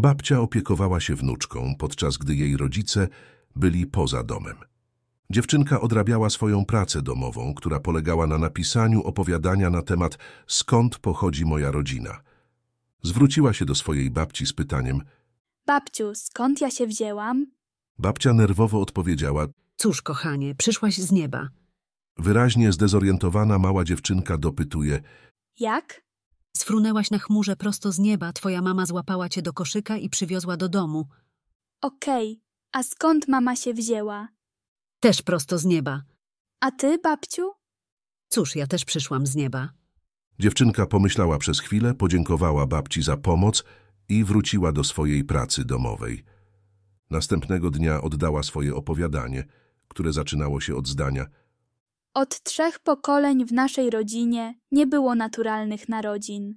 Babcia opiekowała się wnuczką, podczas gdy jej rodzice byli poza domem. Dziewczynka odrabiała swoją pracę domową, która polegała na napisaniu opowiadania na temat skąd pochodzi moja rodzina. Zwróciła się do swojej babci z pytaniem Babciu, skąd ja się wzięłam? Babcia nerwowo odpowiedziała Cóż, kochanie, przyszłaś z nieba. Wyraźnie zdezorientowana mała dziewczynka dopytuje Jak? Sfrunęłaś na chmurze prosto z nieba, twoja mama złapała cię do koszyka i przywiozła do domu. Okej, a skąd mama się wzięła? Też prosto z nieba. A ty, babciu? Cóż, ja też przyszłam z nieba. Dziewczynka pomyślała przez chwilę, podziękowała babci za pomoc i wróciła do swojej pracy domowej. Następnego dnia oddała swoje opowiadanie, które zaczynało się od zdania – od trzech pokoleń w naszej rodzinie nie było naturalnych narodzin.